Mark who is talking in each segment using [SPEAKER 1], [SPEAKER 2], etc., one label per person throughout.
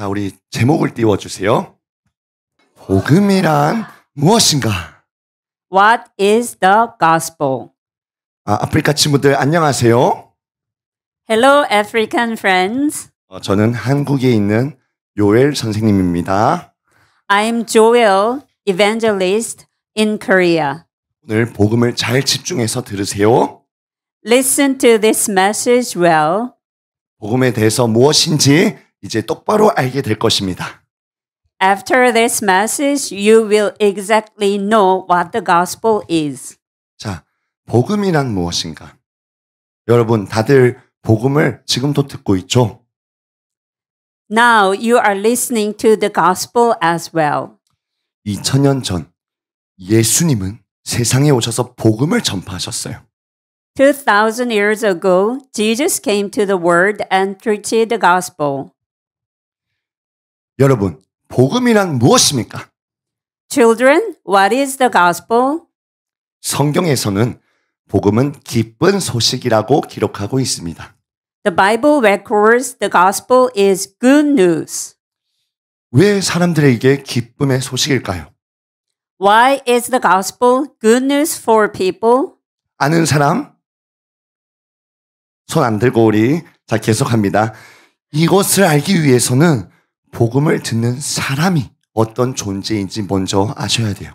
[SPEAKER 1] 자, 우리 제목을 띄워주세요. 복음이란 무엇인가? What
[SPEAKER 2] is the gospel?
[SPEAKER 1] 아, 아프리카 친구들 안녕하세요.
[SPEAKER 2] Hello, African friends.
[SPEAKER 1] 어, 저는 한국에 있는 요엘 선생님입니다.
[SPEAKER 2] I'm Joel, evangelist in Korea.
[SPEAKER 1] 오늘 복음을 잘 집중해서 들으세요.
[SPEAKER 2] Listen to this message well.
[SPEAKER 1] 복음에 대해서 무엇인지 이제 똑바로 알게 될 것입니다.
[SPEAKER 2] After this message, you will exactly know what the gospel is.
[SPEAKER 1] 자, 복음이란 무엇인가? 여러분, 다들 복음을 지금도 듣고 있죠?
[SPEAKER 2] Now you are listening to the gospel as well.
[SPEAKER 1] 2000년 전 예수님은 세상에 오셔서 복음을 전파하셨어요.
[SPEAKER 2] 2000 years ago, Jesus came to the world and preached the gospel.
[SPEAKER 1] 여러분, 복음이란 무엇입니까?
[SPEAKER 2] Children, what is the gospel?
[SPEAKER 1] 성경에서는 복음은 기쁜 소식이라고 기록하고 있습니다.
[SPEAKER 2] The Bible records the gospel is good news.
[SPEAKER 1] 왜 사람들에게 기쁨의 소식일까요?
[SPEAKER 2] Why is the gospel good news for people?
[SPEAKER 1] 아는 사람? 손 안 들고 우리 자 계속합니다. 이것을 알기 위해서는 복음을 듣는 사람이 어떤 존재인지 먼저 아셔야 돼요.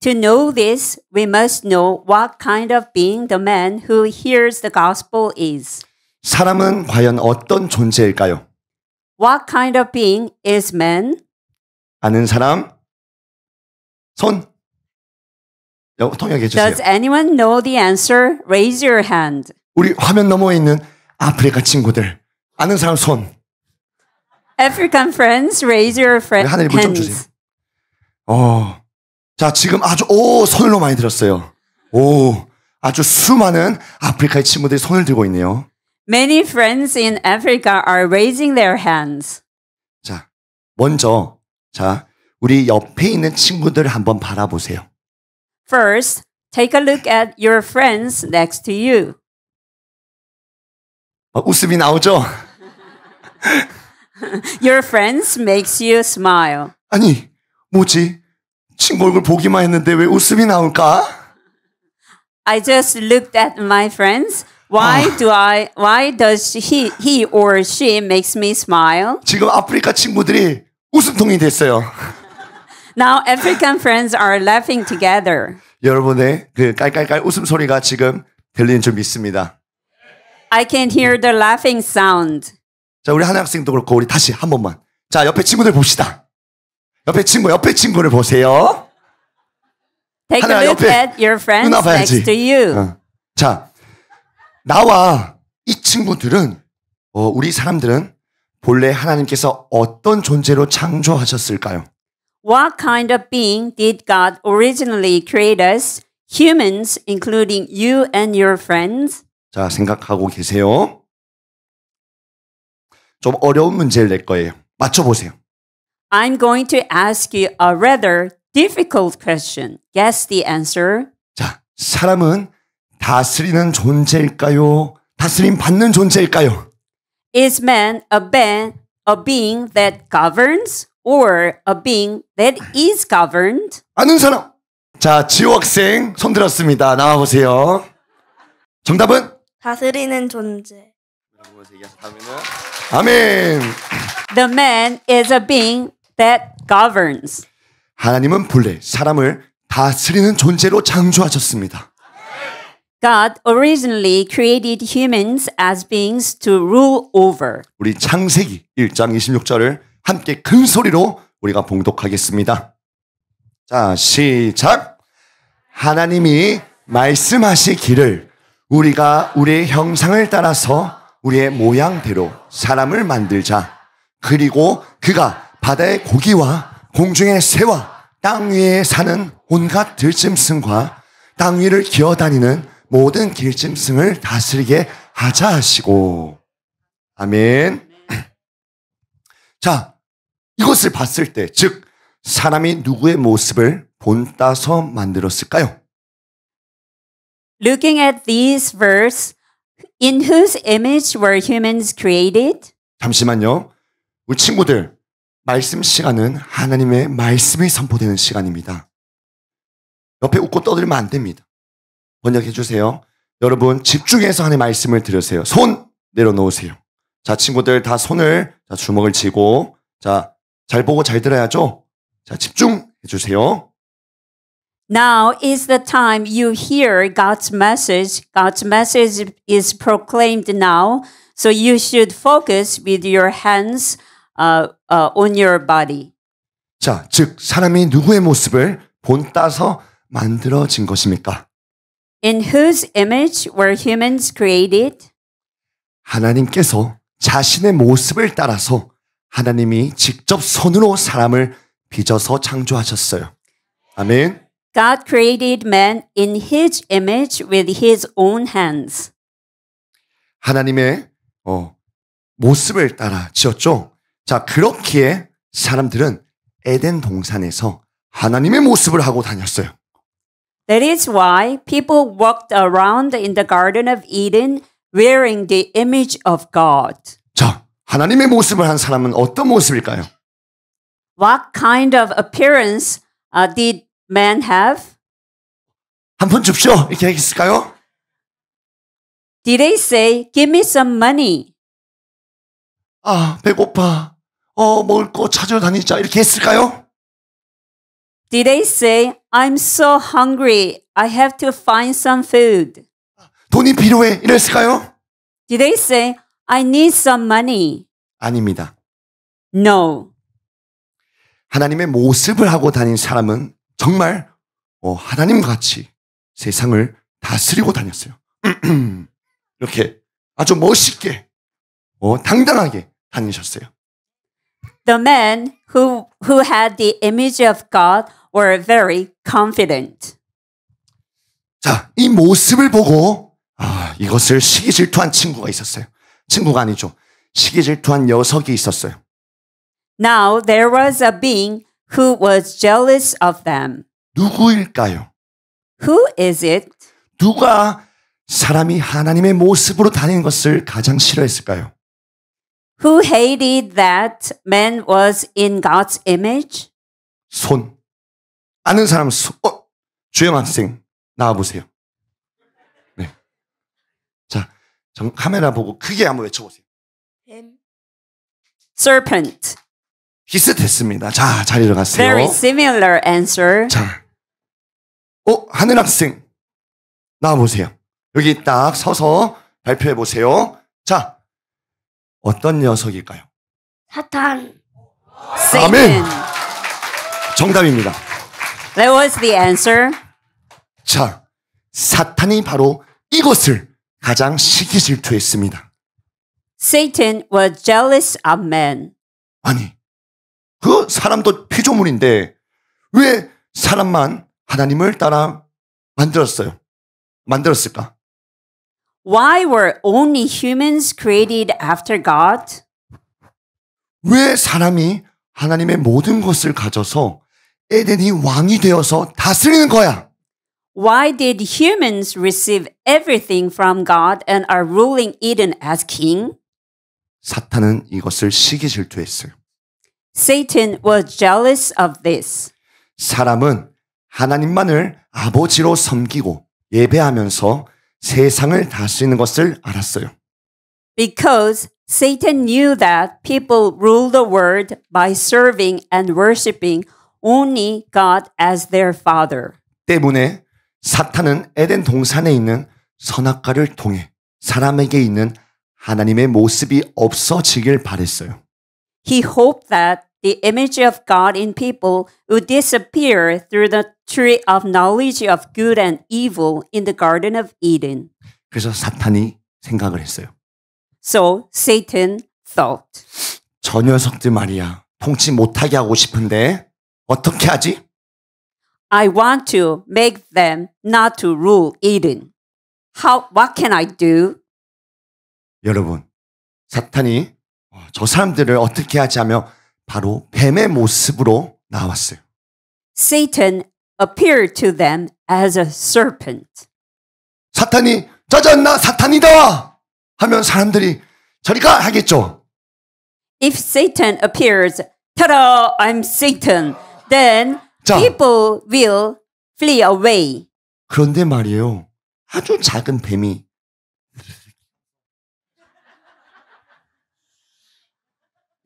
[SPEAKER 2] To know this, we must know what kind of being the man who hears the gospel is.
[SPEAKER 1] 사람은 과연 어떤 존재일까요?
[SPEAKER 2] What kind of being is man?
[SPEAKER 1] 아는 사람? 손. 통역해 주세요. Does
[SPEAKER 2] anyone know the answer? Raise your hand.
[SPEAKER 1] 우리 화면 너머에 있는 아프리카 친구들. 아는 사람 손.
[SPEAKER 2] African friends, raise your friends. 하늘이 물좀 주세요.
[SPEAKER 1] 어, 자 지금 아주 오 손으로 많이 들었어요. 오, 아주 수많은 아프리카의 친구들이 손을 들고 있네요.
[SPEAKER 2] Many friends in Africa are raising their hands.
[SPEAKER 1] 자, 먼저 자 우리 옆에 있는 친구들 한번 바라보세요.
[SPEAKER 2] First, take a look at your friends next to you.
[SPEAKER 1] 어, 웃음이 나오죠?
[SPEAKER 2] Your friends makes you smile.
[SPEAKER 1] 아니, 뭐지? 친구 얼굴 보기만 했는데 왜 웃음이 나올까?
[SPEAKER 2] I just looked at my friends. Why do I why does he he or she makes me smile?
[SPEAKER 1] 지금 아프리카 친구들이 웃음통이 됐어요.
[SPEAKER 2] Now African friends are laughing together.
[SPEAKER 1] 여러분의 그 깔깔깔 웃음 소리가 지금 들리는 줄 믿습니다.
[SPEAKER 2] I can hear the laughing sound.
[SPEAKER 1] 자, 우리 한 학생도 그렇고 우리 다시 한 번만. 자, 옆에 친구들 봅시다. 옆에 친구, 옆에 친구를 보세요.
[SPEAKER 2] Take 하나, a look 옆에 at your friends 누나 봐야지. next to you.
[SPEAKER 1] 어. 자, 나와 이 친구들은 어, 우리 사람들은 본래 하나님께서 어떤 존재로 창조하셨을까요?
[SPEAKER 2] What kind of being did God originally create us, humans, including you and your friends?
[SPEAKER 1] 자, 생각하고 계세요. 좀 어려운 문제를 낼 거예요. 맞춰보세요.
[SPEAKER 2] I'm going to ask you a rather difficult question. Guess the answer.
[SPEAKER 1] 자, 사람은 다스리는 존재일까요? 다스림 받는 존재일까요?
[SPEAKER 2] Is man a being, a being that governs or a being that is governed?
[SPEAKER 1] 아는 사람. 자, 지호 학생 손 들었습니다. 나와 보세요. 정답은
[SPEAKER 2] 다스리는 존재.
[SPEAKER 1] 아멘.
[SPEAKER 2] The man is a being that
[SPEAKER 1] governs. 하나님은 본래 사람을 다스리는 존재로 창조하셨습니다.
[SPEAKER 2] God originally created humans as beings to rule over.
[SPEAKER 1] 우리 창세기 1장 26절을 함께 큰 소리로 우리가 봉독하겠습니다. 자, 시작. 하나님이 말씀하시기를 우리가 우리의 형상을 따라서 우리의 모양대로 사람을 만들자. 그리고 그가 바다의 고기와 공중의 새와 땅 위에 사는 온갖 들짐승과 땅 위를 기어다니는 모든 길짐승을 다스리게 하자 하시고. 아멘. 자, 이것을 봤을 때, 즉, 사람이 누구의 모습을 본따서 만들었을까요?
[SPEAKER 2] Looking at t h e s verse, In whose image were humans created?
[SPEAKER 1] 잠시만요. 우리 친구들, 말씀 시간은 하나님의 말씀이 선포되는 시간입니다. 옆에 웃고 떠들면 안 됩니다. 번역해 주세요. 여러분, 집중해서 하나님 말씀을 들으세요. 손 내려놓으세요. 자, 친구들 다 손을, 자, 주먹을 쥐고, 자, 잘 보고 잘 들어야죠? 자, 집중해 주세요.
[SPEAKER 2] Now is the time you hear God's message. God's message is proclaimed now. So you should focus with your hands uh, uh, on your body.
[SPEAKER 1] 자, 즉 사람이 누구의 모습을 본따서 만들어진 것입니까?
[SPEAKER 2] In whose image were humans created?
[SPEAKER 1] 하나님께서 자신의 모습을 따라서 하나님이 직접 손으로 사람을 빚어서 창조하셨어요. 아멘.
[SPEAKER 2] God created man in his image with his own hands.
[SPEAKER 1] 하나님의 어, 모습을 따라 지었죠. 자, 그렇기에 사람들은 에덴 동산에서 하나님의 모습을 하고 다녔어요.
[SPEAKER 2] That is why people walked around in the Garden of Eden wearing the image of God. 자,
[SPEAKER 1] 하나님의 모습을 한 사람은 어떤 모습일까요?
[SPEAKER 2] What kind of appearance uh, did men have?
[SPEAKER 1] 한푼 줍쇼 이렇게 했을까요?
[SPEAKER 2] Did they say, give me some money?
[SPEAKER 1] 아 배고파. 어 먹을 거 찾으러 다니자 이렇게 했을까요?
[SPEAKER 2] Did they say, I'm so hungry. I have to find some food.
[SPEAKER 1] 돈이 필요해 이랬을까요?
[SPEAKER 2] Did they say, I need some money?
[SPEAKER 1] 아닙니다. No. 하나님의 모습을 하고 다닌 사람은 정말 어, 하나님 같이 세상을 다스리고 다녔어요. 이렇게 아주 멋있게 어, 당당하게 다니셨어요.
[SPEAKER 2] The men who who had the image of God were very confident.
[SPEAKER 1] 자, 이 모습을 보고 아, 이것을 시기 질투한 친구가 있었어요. 친구가 아니죠. 시기 질투한 녀석이 있었어요.
[SPEAKER 2] Now there was a being who was jealous of them.
[SPEAKER 1] 누구일까요?
[SPEAKER 2] Who is it
[SPEAKER 1] 누가 사람이 하나님의 모습으로 다니는 것을 가장 싫어했을까요?
[SPEAKER 2] who hated that man was in God's
[SPEAKER 1] image? 손. 아는 사람 손. 어, 주영 학생 나와 보세요. 네. 자, 전 카메라 보고 크게 한번 외쳐 보세요.
[SPEAKER 2] Serpent.
[SPEAKER 1] 비슷했습니다. 자, 잘 읽어가세요. Very
[SPEAKER 2] similar answer. 자,
[SPEAKER 1] 어, 하늘 학생 나와보세요. 여기 딱 서서 발표해 보세요. 자, 어떤 녀석일까요?
[SPEAKER 2] 사탄.
[SPEAKER 1] 아멘. 정답입니다. That was
[SPEAKER 2] the answer.
[SPEAKER 1] 자, 사탄이 바로 이것을 가장 시기 질투했습니다.
[SPEAKER 2] Satan was jealous of men. 아니,
[SPEAKER 1] 그 사람도 피조물인데 왜 사람만 하나님을 따라 만들었어요? 만들었을까?
[SPEAKER 2] Why were only humans created after God?
[SPEAKER 1] 왜 사람이 하나님의 모든 것을 가져서 에덴이 왕이 되어서 다스리는 거야?
[SPEAKER 2] Why did humans receive everything from God and are ruling Eden as king?
[SPEAKER 1] 사탄은 이것을 시기 질투했어요.
[SPEAKER 2] Satan was jealous of this.
[SPEAKER 1] 사람은 하나님만을 아버지로 섬기고 예배하면서 세상을 다스리는 것을 알았어요.
[SPEAKER 2] Because Satan knew that people rule the world by serving and worshiping only God as their father.
[SPEAKER 1] 때문에 사탄은 에덴 동산에 있는 선악과를 통해 사람에게 있는 하나님의 모습이 없어지길 바랬어요. He
[SPEAKER 2] hoped that the image of God in people would disappear through the tree of knowledge of good and evil in the Garden of Eden.
[SPEAKER 1] 그래서 사탄이 생각을 했어요.
[SPEAKER 2] So Satan thought.
[SPEAKER 1] 저 녀석들 말이야. 통치 못하게 하고 싶은데 어떻게 하지?
[SPEAKER 2] I want to make them not to rule Eden. How? What can I do?
[SPEAKER 1] 여러분, 사탄이 저 사람들을 어떻게 하자며 바로 뱀의 모습으로 나왔어요.
[SPEAKER 2] Satan appeared to them as a serpent.
[SPEAKER 1] 사탄이 짜잔 나 사탄이다 하면 사람들이 저리가 하겠죠.
[SPEAKER 2] If Satan appears, ta-da, I'm Satan, then 자, people will flee away.
[SPEAKER 1] 그런데 말이에요. 아주 작은 뱀이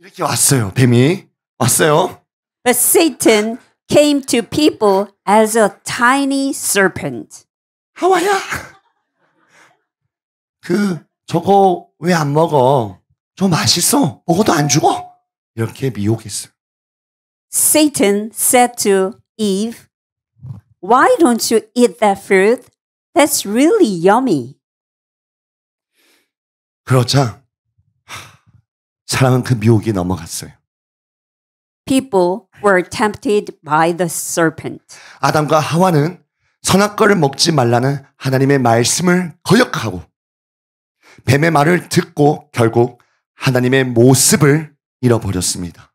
[SPEAKER 1] 이렇게 왔어요. 뱀이 왔어요.
[SPEAKER 2] But Satan came to people as a tiny serpent.
[SPEAKER 1] 하와야. 그 저거 왜 안 먹어? 저 맛있어. 먹어도 안 죽어. 이렇게 미혹했어요.
[SPEAKER 2] Satan said to Eve, "Why don't you eat that fruit? That's really yummy."
[SPEAKER 1] 그렇자 사랑은 그 미혹이 넘어갔어요.
[SPEAKER 2] People were tempted by the serpent.
[SPEAKER 1] 아담과 하와는 선악과를 먹지 말라는 하나님의 말씀을 거역하고 뱀의 말을 듣고 결국 하나님의 모습을 잃어버렸습니다.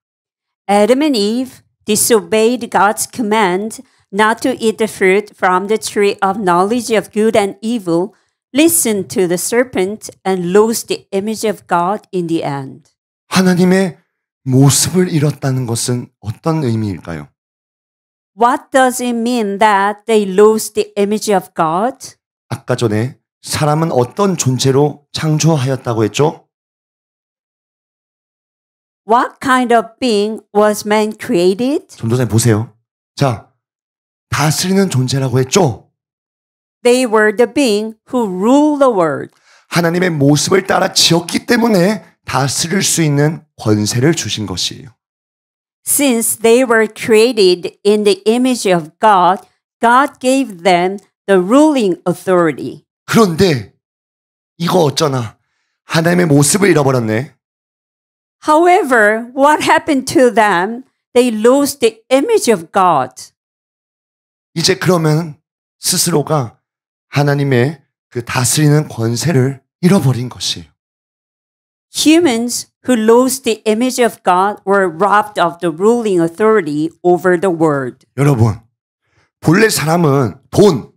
[SPEAKER 2] Adam and Eve disobeyed God's command not to eat the fruit from the tree of knowledge of good and evil, listened to the serpent, and lost the image of God in the end.
[SPEAKER 1] 하나님의 모습을 잃었다는 것은 어떤 의미일까요?
[SPEAKER 2] What does it mean that they lose the image of
[SPEAKER 1] God? 아까 전에 사람은 어떤 존재로 창조하였다고 했죠?
[SPEAKER 2] What kind of being was man created?
[SPEAKER 1] 전도사님 보세요. 자, 다스리는 존재라고 했죠? They were the being who ruled the world. 하나님의 모습을 따라 지었기 때문에 다스릴 수 있는 권세를 주신 것이에요.
[SPEAKER 2] Since they were created in the image of God, God gave them the
[SPEAKER 1] ruling authority. 그런데 이거 어쩌나 하나님의 모습을 잃어버렸네.
[SPEAKER 2] However, what happened to them? They lost the image of God.
[SPEAKER 1] 이제 그러면 스스로가 하나님의 그 다스리는 권세를 잃어버린 것이에요.
[SPEAKER 2] Humans who lost the image of God were robbed of the ruling authority over the world.
[SPEAKER 1] 여러분, 본래 사람은 돈,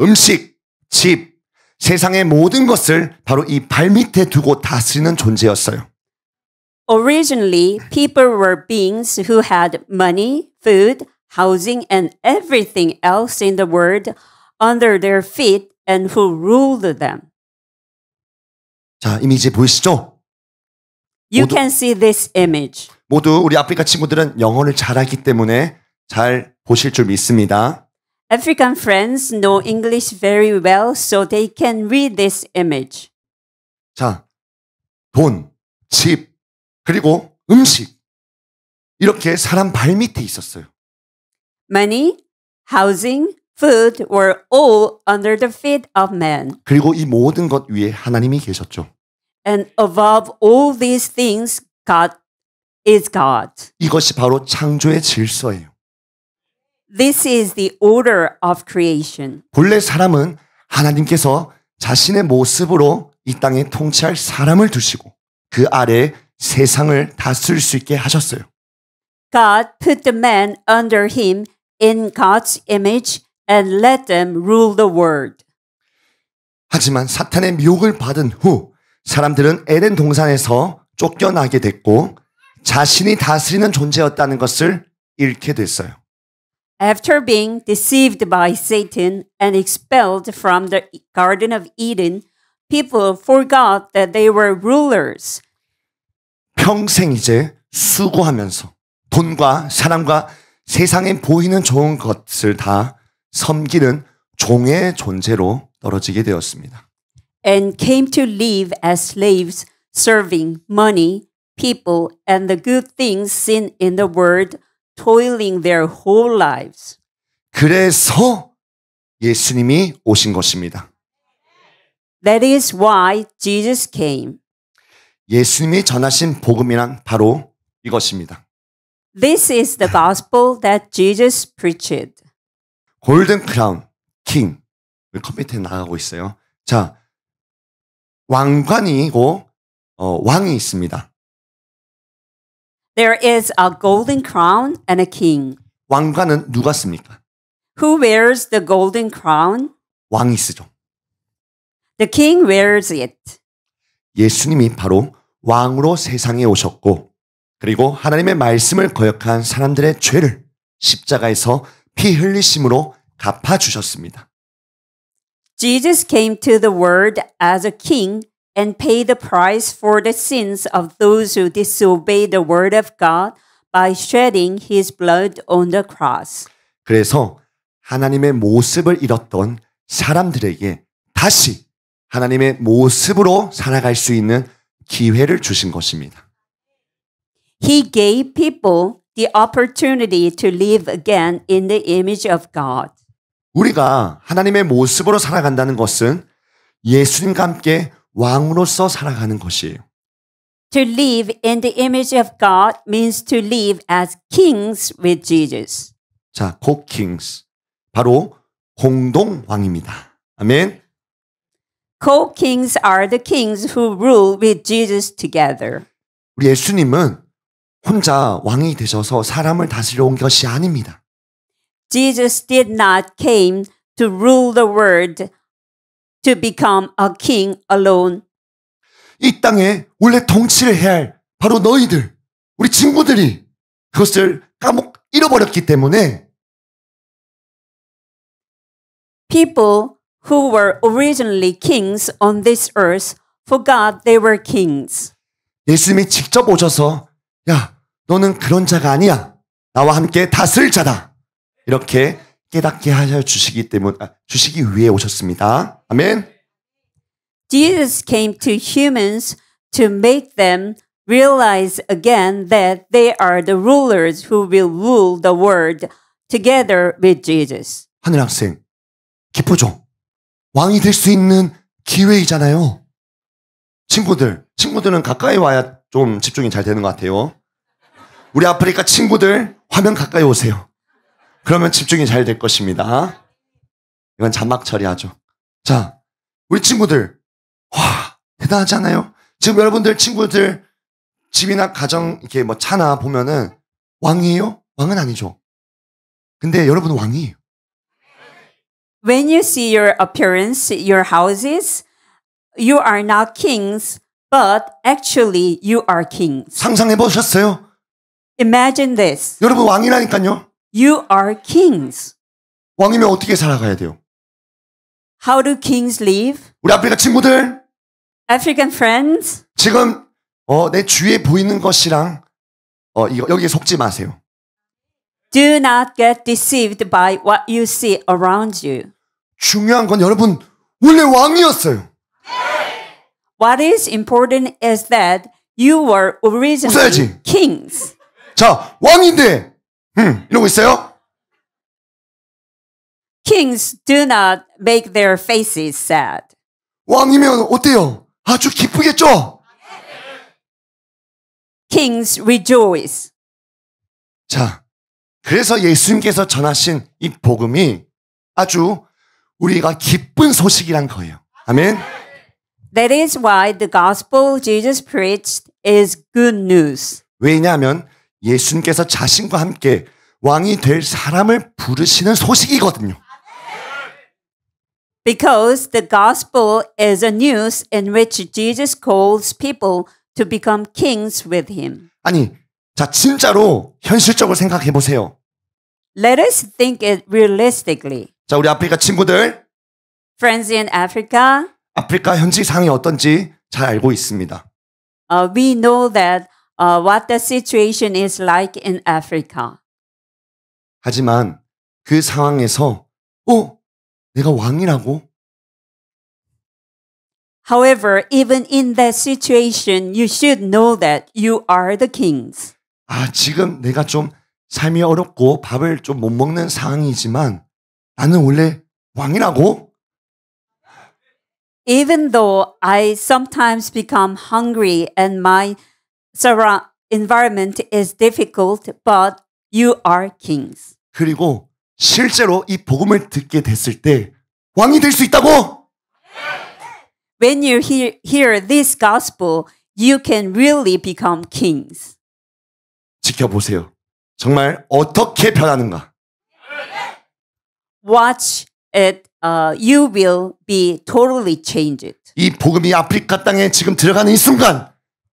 [SPEAKER 1] 음식, 집, 세상의 모든 것을 바로 이 발밑에 두고 다스리는 존재였어요.
[SPEAKER 2] Originally, people were beings who had money, food, housing, and everything else in the world under their feet and who ruled them.
[SPEAKER 1] 자, 이미지 보이시죠? You 모두, can
[SPEAKER 2] see this image.
[SPEAKER 1] 모두 우리 아프리카 친구들은 영어를 잘하기 때문에 잘 보실 줄 믿습니다.
[SPEAKER 2] African friends know English very well, so they can read this image.
[SPEAKER 1] 자, 돈, 집, 그리고 음식. 이렇게 사람 발밑에 있었어요.
[SPEAKER 2] Money, housing, food were all under the feet of man.
[SPEAKER 1] 그리고 이 모든 것 위에 하나님이 계셨죠.
[SPEAKER 2] And above all these things, God is God.
[SPEAKER 1] 이것이 바로 창조의 질서예요.
[SPEAKER 2] This is the order of creation.
[SPEAKER 1] 본래 사람은 하나님께서 자신의 모습으로 이 땅에 통치할 사람을 두시고 그 아래 세상을 다스릴 수 있게 하셨어요.
[SPEAKER 2] God put the man under him in God's image and let them rule the
[SPEAKER 1] world. 하지만 사탄의 미혹을 받은 후 사람들은 에덴 동산에서 쫓겨나게 됐고 자신이 다스리는 존재였다는 것을 잃게 됐어요.
[SPEAKER 2] After being deceived by Satan and expelled from the Garden of Eden, people forgot that they were rulers.
[SPEAKER 1] 평생 이제 수고하면서 돈과 사람과 세상에 보이는 좋은 것을 다 섬기는 종의 존재로 떨어지게 되었습니다.
[SPEAKER 2] and came to live as slaves, serving money, people, and the good things seen in the world, toiling their whole lives.
[SPEAKER 1] 그래서 예수님이 오신 것입니다.
[SPEAKER 2] That is why Jesus came.
[SPEAKER 1] 예수님이 전하신 복음이란 바로 이것입니다.
[SPEAKER 2] This is the gospel that Jesus preached.
[SPEAKER 1] 골든 크라운 킹. 컴퓨터에 나가고 있어요. 자, 왕관이고 어, 왕이 있습니다.
[SPEAKER 2] There is a golden crown and a king.
[SPEAKER 1] 왕관은 누가 씁니까?
[SPEAKER 2] Who wears the golden crown? 왕이 쓰죠. The king wears it.
[SPEAKER 1] 예수님이 바로 왕으로 세상에 오셨고 그리고 하나님의 말씀을 거역한 사람들의 죄를 십자가에서 피 흘리심으로 갚아 주셨습니다.
[SPEAKER 2] Jesus came to the world as a king and paid the price for the sins of those who disobey the word of God by shedding his blood on the cross.
[SPEAKER 1] 그래서 하나님의 모습을 잃었던 사람들에게 다시 하나님의 모습으로 살아갈 수 있는 기회를 주신 것입니다.
[SPEAKER 2] He gave people the opportunity to live again in the image of God.
[SPEAKER 1] 우리가 하나님의 모습으로 살아간다는 것은 예수님과 함께 왕으로서 살아가는 것이에요.
[SPEAKER 2] To live in the image of God means to live as kings
[SPEAKER 1] with Jesus. 자, co kings 바로 공동 왕입니다. 아멘.
[SPEAKER 2] Co kings are the kings who rule with Jesus together.
[SPEAKER 1] 우리 예수님은 혼자 왕이 되셔서 사람을 다스려 온 것이 아닙니다.
[SPEAKER 2] Jesus did not came to rule the world to become a king alone.
[SPEAKER 1] 이 땅에 원래 통치를 해야 할 바로 너희들, 우리 친구들이 그것을 까먹 잃어버렸기 때문에
[SPEAKER 2] people who were originally kings on this earth forgot they were kings.
[SPEAKER 1] 예수님이 직접 오셔서 야, 너는 그런 자가 아니야. 나와 함께 다스릴 자다. 이렇게 깨닫게 하여 주시기 때문 아, 주시기 위해 오셨습니다. 아멘.
[SPEAKER 2] Jesus came to humans to make them realize again that they are the rulers who will rule the world together with Jesus.
[SPEAKER 1] 하늘 학생 기쁘죠. 왕이 될 수 있는 기회이잖아요. 친구들, 친구들은 가까이 와야 좀 집중이 잘 되는 것 같아요. 우리 아프리카 친구들 화면 가까이 오세요. 그러면 집중이 잘 될 것입니다. 이건 자막 처리하죠. 자, 우리 친구들. 와, 대단하지 아요 지금 여러분들 친구들 집이나 가정, 이렇게 뭐 차나 보면은 왕이에요? 왕은 아니죠. 근데 여러분 왕이에요.
[SPEAKER 2] When you see your appearance, your houses, you are not kings, but actually you are kings. 상상해 보셨어요? Imagine this. 여러분 왕이라니까요.
[SPEAKER 1] You are kings. 왕이면 어떻게 살아가야 돼요?
[SPEAKER 2] How do kings live?
[SPEAKER 1] 우리 아프리카 친구들
[SPEAKER 2] African friends,
[SPEAKER 1] 지금 어, 내 주위에 보이는 것이랑 어, 이거, 여기에 속지 마세요.
[SPEAKER 2] do not get deceived by what you see around you.
[SPEAKER 1] 중요한 건 여러분 원래 왕이었어요.
[SPEAKER 2] What is important is that you were originally 웃어야지. kings. 자 왕인데
[SPEAKER 1] 음, 이러고 있어요.
[SPEAKER 2] Kings do not make their faces sad.
[SPEAKER 1] 왕이면 어때요? 아주 기쁘겠죠? Kings
[SPEAKER 2] rejoice.
[SPEAKER 1] 자, 그래서 예수님께서 전하신 이 복음이 아주 우리가 기쁜 소식이란 거예요. 아멘.
[SPEAKER 2] That is why the gospel Jesus preached is
[SPEAKER 1] good news. 왜냐하면 예수님께서 자신과 함께 왕이 될 사람을 부르시는 소식이거든요.
[SPEAKER 2] Because the gospel is a news in which Jesus calls people to become kings with him.
[SPEAKER 1] 아니, 자 진짜로 현실적으로 생각해 보세요.
[SPEAKER 2] Let us think it realistically.
[SPEAKER 1] 자, 우리 아프리카 친구들.
[SPEAKER 2] Friends in Africa.
[SPEAKER 1] 아프리카 현지 상황이 어떤지 잘 알고 있습니다.
[SPEAKER 2] Uh, we know that uh, what the situation is like in Africa.
[SPEAKER 1] 하지만 그 상황에서 어 내가 왕이라고
[SPEAKER 2] However, even in that situation, you should know that you are the kings.
[SPEAKER 1] 아, 지금 내가 좀 삶이 어렵고 밥을 좀 못 먹는 상황이지만 나는 원래 왕이라고?
[SPEAKER 2] Even though I sometimes become hungry and my surround environment is difficult, but
[SPEAKER 1] you are kings. 그리고 실제로 이 복음을 듣게 됐을 때 왕이 될 수 있다고.
[SPEAKER 2] When you hear, hear this gospel, you can really become kings.
[SPEAKER 1] 지켜보세요. 정말 어떻게 변하는가.
[SPEAKER 2] Watch it. Uh, you will be totally changed.
[SPEAKER 1] 이 복음이 아프리카 땅에 지금 들어가는 이 순간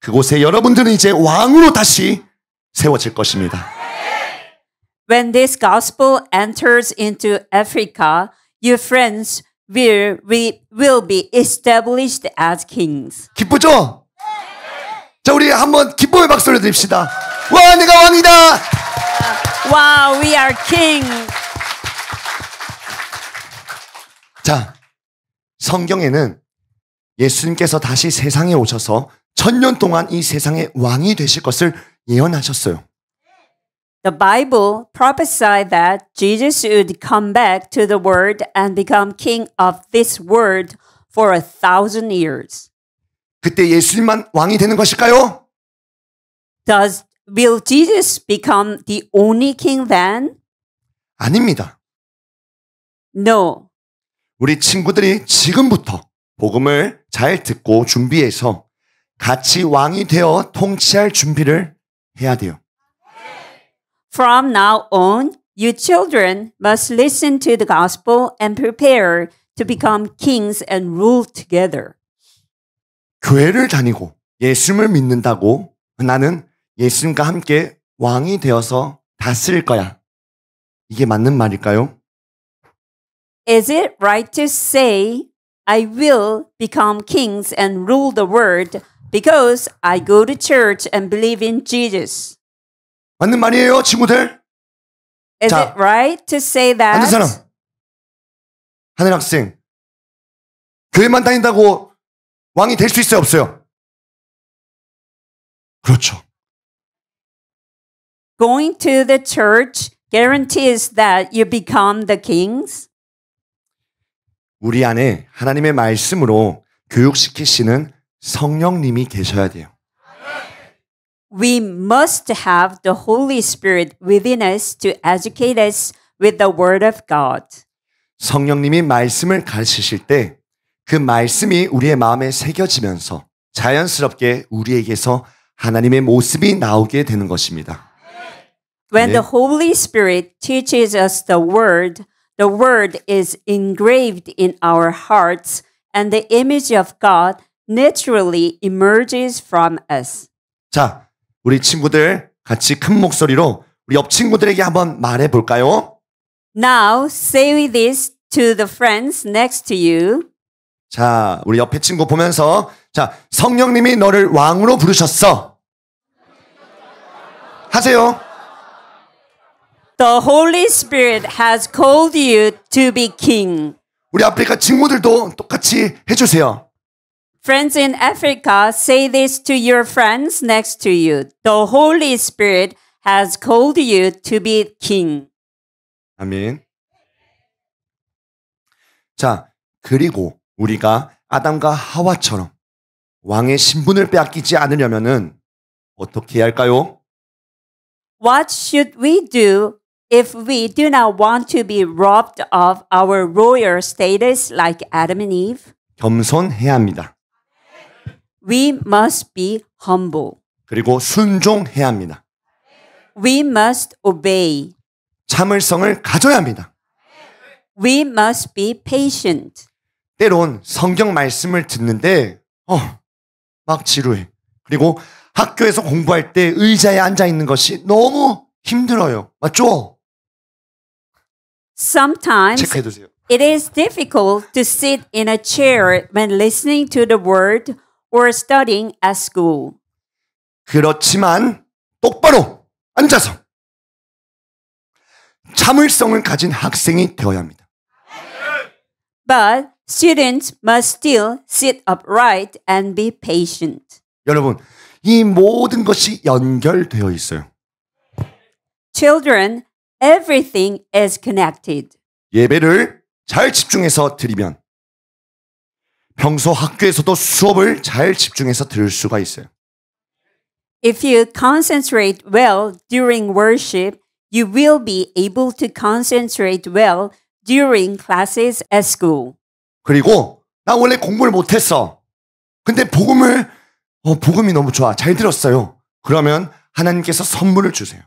[SPEAKER 1] 그곳에 여러분들은 이제 왕으로 다시 세워질 것입니다.
[SPEAKER 2] When this gospel enters into Africa, your friends will, will be established as kings.
[SPEAKER 1] 기쁘죠? 자, 우리 한번 기쁨의 박수를 드립시다. 와, 내가 왕이다! Wow, we are king! 자, 성경에는 예수님께서 다시 세상에 오셔서 천년 동안 이 세상의 왕이 되실 것을 예언하셨어요.
[SPEAKER 2] The Bible prophesied that Jesus would come back to the world and become king of this world for a thousand years.
[SPEAKER 1] 그때 예수님만 왕이 되는
[SPEAKER 2] 것일까요? Does will Jesus become the only king then?
[SPEAKER 1] 아닙니다. No. 우리 친구들이 지금부터 복음을 잘 듣고 준비해서 같이 왕이 되어 통치할 준비를 해야 돼요.
[SPEAKER 2] From now on, you children must listen to the gospel and prepare to become kings and rule together.
[SPEAKER 1] 교회를 다니고 예수를 믿는다고 나는 예수님과 함께 왕이 되어서 다스릴 거야. 이게 맞는 말일까요?
[SPEAKER 2] Is it right to say I will become kings and rule the world Because I go to church and believe in Jesus.
[SPEAKER 1] 맞는 말이에요, 친구들?
[SPEAKER 2] Is 자, it right to say that? 안 사람.
[SPEAKER 1] 하늘 학생. 교회만 다닌다고 왕이 될 수 있어요, 없어요? 그렇죠.
[SPEAKER 2] Going to the church guarantees that you become the kings.
[SPEAKER 1] 우리 안에 하나님의 말씀으로 교육시키시는 성령님이 계셔야 돼요.
[SPEAKER 2] We must have the Holy Spirit within us to educate us with the Word of God.
[SPEAKER 1] 성령님이 말씀을 가르치실 말씀이 우리의 마음에 새겨지면서 자연스럽게 우리에게서 하나님의 모습이 나오게 되는 것입니다.
[SPEAKER 2] When the Holy Spirit teaches us the Word, the Word is engraved in our hearts, and the image of God naturally emerges from
[SPEAKER 1] us. 자, 우리 친구들 같이 큰 목소리로 우리 옆 친구들에게 한번 말해 볼까요?
[SPEAKER 2] Now say this to the friends next to you.
[SPEAKER 1] 자, 우리 옆에 친구 보면서 자, 성령님이 너를 왕으로 부르셨어. 하세요.
[SPEAKER 2] The Holy Spirit has called you to be king.
[SPEAKER 1] 우리 아프리카 친구들도 똑같이 해 주세요.
[SPEAKER 2] Friends in Africa, say this to your friends next to you. The Holy Spirit has called you to be
[SPEAKER 1] king. 아멘. 자, 그리고 우리가 아담과 하와처럼 왕의 신분을 빼앗기지 않으려면은 어떻게 해야 할까요?
[SPEAKER 2] What should we do if we do not want to be robbed of our royal status like Adam and Eve?
[SPEAKER 1] 겸손해야 합니다.
[SPEAKER 2] We must be humble.
[SPEAKER 1] 그리고 순종해야 합니다.
[SPEAKER 2] We must obey.
[SPEAKER 1] 참을성을 가져야 합니다. We must be patient. 때론 성경 말씀을 듣는데 어, 막 지루해. 그리고 학교에서 공부할 때 의자에 앉아 있는 것이 너무 힘들어요. 맞죠?
[SPEAKER 2] Sometimes 체크해 두세요. It is difficult to sit in a chair when listening to the word or studying at school.
[SPEAKER 1] 그렇지만 똑바로 앉아서 참을성을 가진 학생이 되어야 합니다.
[SPEAKER 2] But students must still sit upright and be patient.
[SPEAKER 1] 여러분, 이 모든 것이 연결되어 있어요.
[SPEAKER 2] Children, everything is connected.
[SPEAKER 1] 예배를 잘 집중해서 드리면 평소 학교에서도 수업을 잘 집중해서 들을 수가 있어요.
[SPEAKER 2] If you concentrate well during worship, you will be able to concentrate well during classes at school.
[SPEAKER 1] 그리고 나 원래 공부를 못했어. 근데 복음을 어, 복음이 너무 좋아. 잘 들었어요. 그러면 하나님께서 선물을 주세요.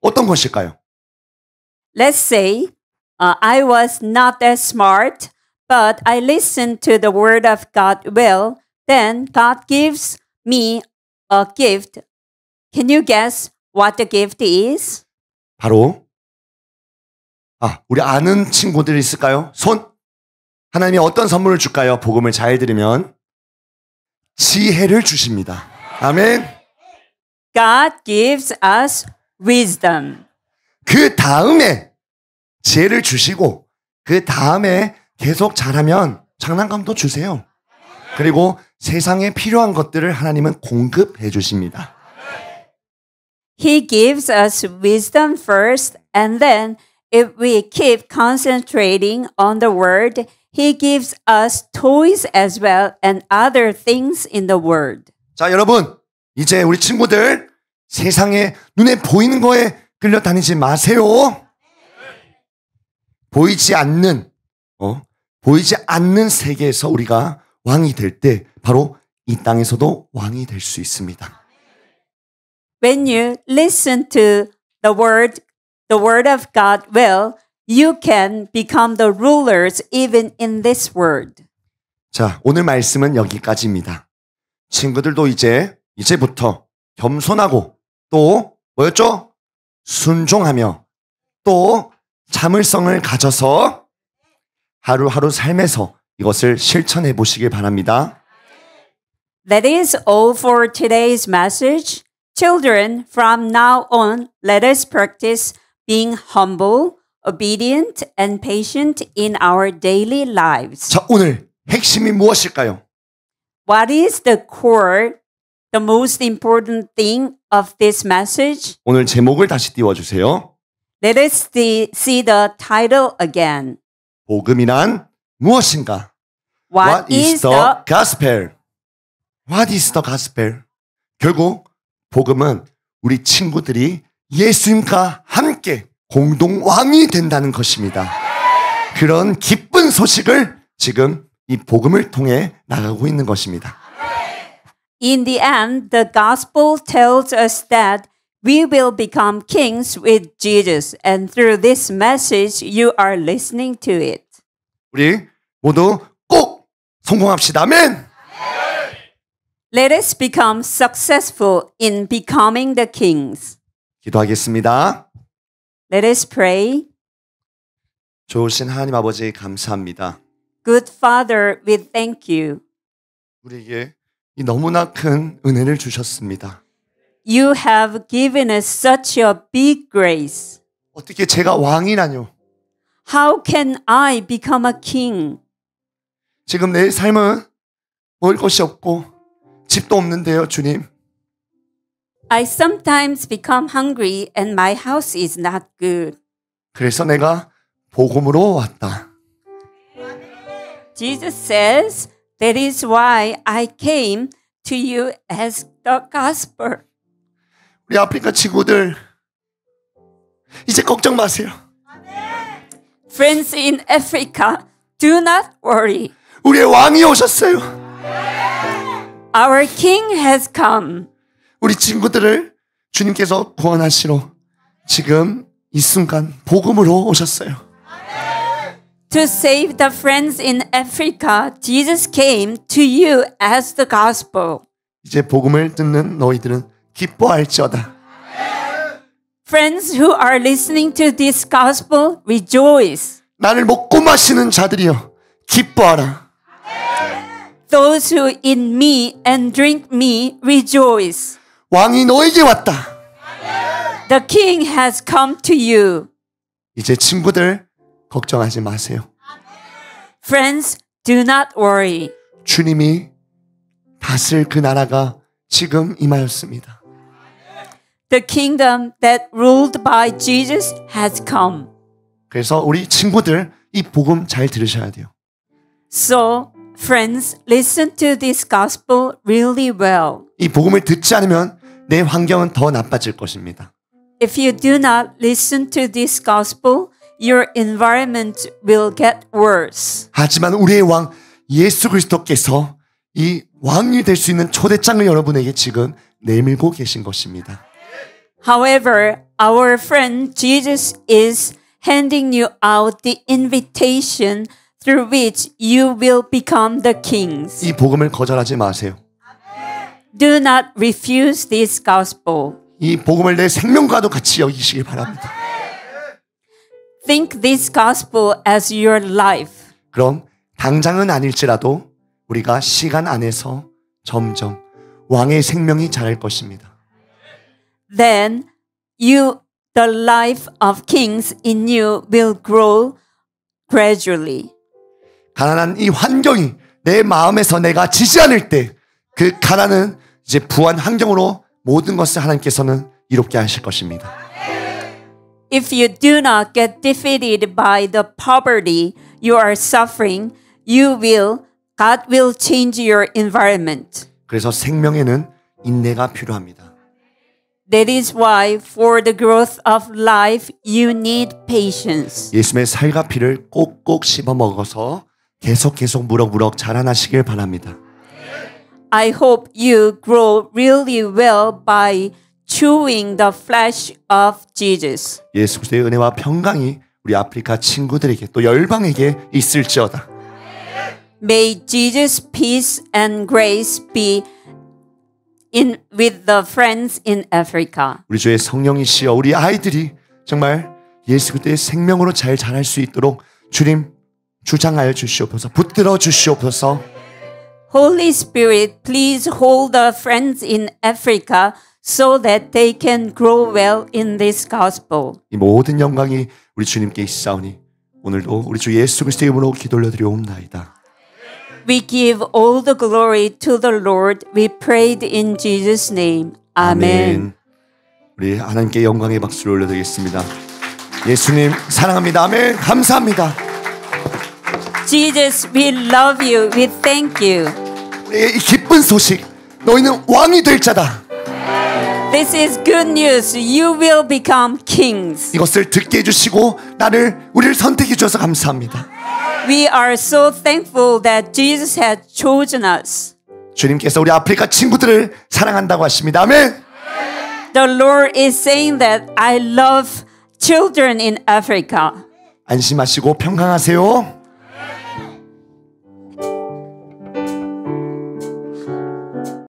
[SPEAKER 1] 어떤 것일까요?
[SPEAKER 2] Let's say uh, I was not that smart, but I listen to the word of God well, then God gives me a gift. Can you guess what the gift is?
[SPEAKER 1] 바로 아, 우리 아는 친구들 있을까요? 손. 하나님이 어떤 선물을 줄까요? 복음을 잘 들으면 지혜를 주십니다. 아멘.
[SPEAKER 2] God gives us wisdom.
[SPEAKER 1] 그 다음에 지혜를 주시고 그 다음에 계속 잘하면 장난감도 주세요. 그리고 세상에 필요한 것들을 하나님은 공급해 주십니다.
[SPEAKER 2] He gives us wisdom first and then if we keep concentrating on the word, he gives us toys as well and other things in the word.
[SPEAKER 1] 자, 여러분. 이제 우리 친구들 세상에 눈에 보이는 거에 끌려다니지 마세요. 보이지 않는 어? 보이지 않는 세계에서 우리가 왕이 될 때 바로 이 땅에서도 왕이 될 수 있습니다.
[SPEAKER 2] When you listen to the word, the word of God will, you can become the rulers even in
[SPEAKER 1] this world. 자, 오늘 말씀은 여기까지입니다. 친구들도 이제 이제부터 겸손하고 또 뭐였죠? 순종하며 또 자물성을 가져서 하루하루 삶에서 이것을 실천해 보시길 바랍니다.
[SPEAKER 2] That is all for today's message. Children, from now on, let us practice being humble, obedient, and patient in our daily lives.
[SPEAKER 1] 자, 오늘 핵심이 무엇일까요?
[SPEAKER 2] What is the core, the most important thing of this message?
[SPEAKER 1] 오늘 제목을 다시 띄워주세요.
[SPEAKER 2] Let us see the title again.
[SPEAKER 1] 복음이란 무엇인가?
[SPEAKER 2] What, What is the
[SPEAKER 1] gospel? What is the gospel? 결국 복음은 우리 친구들이 예수님과 함께 공동 왕이 된다는 것입니다. 그런 기쁜 소식을 지금 이 복음을 통해 나가고 있는 것입니다.
[SPEAKER 2] In the end, the gospel tells us that we will become kings with Jesus. And through this message, you are listening to it.
[SPEAKER 1] 우리 모두 꼭 성공합시다. 아멘.
[SPEAKER 2] Let us become successful in becoming the kings.
[SPEAKER 1] 기도하겠습니다.
[SPEAKER 2] Let us pray.
[SPEAKER 1] 좋으신 하나님 아버지 감사합니다.
[SPEAKER 2] Good Father, we thank you. 우리에게
[SPEAKER 1] 이 너무나 큰 은혜를 주셨습니다.
[SPEAKER 2] You have given us such a big grace.
[SPEAKER 1] 어떻게 제가 왕이라뇨? How can I become a king? 지금 내 삶은 먹을 것이 없고 집도 없는데요, 주님.
[SPEAKER 2] I sometimes become hungry and my house is not good.
[SPEAKER 1] 그래서 내가 복음으로 왔다.
[SPEAKER 2] Jesus says, That is why I came to you as the gospel.
[SPEAKER 1] 우리 아프리카 친구들 이제 걱정 마세요.
[SPEAKER 2] Friends in Africa, do not worry.
[SPEAKER 1] 우리의 왕이 오셨어요.
[SPEAKER 2] Our King has come.
[SPEAKER 1] 우리 친구들을 주님께서 구원하시러 지금 이 순간 복음으로 오셨어요.
[SPEAKER 2] To save the friends in Africa, Jesus came to you as the gospel.
[SPEAKER 1] 이제 복음을 듣는 너희들은 기뻐할지어다.
[SPEAKER 2] Friends who are listening to this gospel,
[SPEAKER 1] rejoice. 나를 먹고 마시는 자들이여, 기뻐하라.
[SPEAKER 2] Those who eat me and drink me,
[SPEAKER 1] rejoice. 왕이 너에게
[SPEAKER 2] 왔다. The king has come to
[SPEAKER 1] you. 이제 친구들 걱정하지 마세요.
[SPEAKER 2] Friends, do not worry.
[SPEAKER 1] 주님이 다스릴 그 나라가 지금 임하였습니다.
[SPEAKER 2] The kingdom that ruled by Jesus has come.
[SPEAKER 1] 그래서 우리 친구들 이 복음 잘 들으셔야 돼요.
[SPEAKER 2] So friends, listen to this gospel really well.
[SPEAKER 1] 이 복음을 듣지 않으면 내 환경은 더 나빠질 것입니다.
[SPEAKER 2] If you do not listen to this gospel, your environment will get worse.
[SPEAKER 1] 하지만 우리의 왕 예수 그리스도께서 이 왕이 될 수 있는 초대장을 여러분에게 지금 내밀고 계신 것입니다.
[SPEAKER 2] However, our friend Jesus is handing you out the invitation through which you will become the kings.
[SPEAKER 1] 이 복음을 거절하지 마세요.
[SPEAKER 2] Do not refuse this gospel.
[SPEAKER 1] 이 복음을 내 생명과도 같이 여기시길 바랍니다.
[SPEAKER 2] Think this gospel as your life.
[SPEAKER 1] 그럼 당장은 아닐지라도 우리가 시간 안에서 점점 왕의 생명이 자랄 것입니다.
[SPEAKER 2] Then you, the life of kings in you will grow gradually.
[SPEAKER 1] 가난한 이 환경이 내 마음에서 내가 지지 않을 때 그 가난은 이제 부한 환경으로 모든 것을 하나님께서는 이롭게 하실 것입니다.
[SPEAKER 2] If you do not get defeated by the poverty you are suffering, you will God will change your environment.
[SPEAKER 1] 그래서 생명에는 인내가 필요합니다.
[SPEAKER 2] That is why for the growth of life you need patience.
[SPEAKER 1] 예수님의 살과 피를 꼭꼭 씹어 먹어서 계속 계속 무럭무럭 자라나시길 바랍니다.
[SPEAKER 2] I hope you grow really well by chewing the flesh of Jesus.
[SPEAKER 1] 은혜와 평강이 우리 아프리카 친구들에게 또 열방에게 있을지어다.
[SPEAKER 2] May Jesus peace and grace be in with the friends in Africa.
[SPEAKER 1] 우리 주의 성령이시여 우리 아이들이 정말 예수 그리스도의 생명으로 잘 자랄 수 있도록 주님 주장하여 주시옵소서. 붙들어 주시옵소서.
[SPEAKER 2] Holy Spirit, please hold the friends in Africa so that they can grow well in this gospel.
[SPEAKER 1] 이 모든 영광이 우리 주님께 있사오니 오늘도 우리 주 예수 그리스도의 이름으로 기도를 드려옵나이다.
[SPEAKER 2] We give all the glory to the Lord. We prayed in Jesus' name. 아멘.
[SPEAKER 1] 우리 하나님께 영광의 박수를 올려드리겠습니다. 예수님 사랑합니다. 아멘. 감사합니다.
[SPEAKER 2] Jesus, we love you. We thank you.
[SPEAKER 1] 우리의 이 기쁜 소식. 너희는 왕이 될 자다.
[SPEAKER 2] This is good news. You will become kings.
[SPEAKER 1] 이것을 듣게 해주시고 나를 우리를 선택해 주셔서 감사합니다.
[SPEAKER 2] We are so thankful that Jesus has chosen us.
[SPEAKER 1] 주님께서 우리 아프리카 친구들을 사랑한다고 하십니다. 아멘.
[SPEAKER 2] The Lord is saying that I love children in Africa.
[SPEAKER 1] 안심하시고 평강하세요.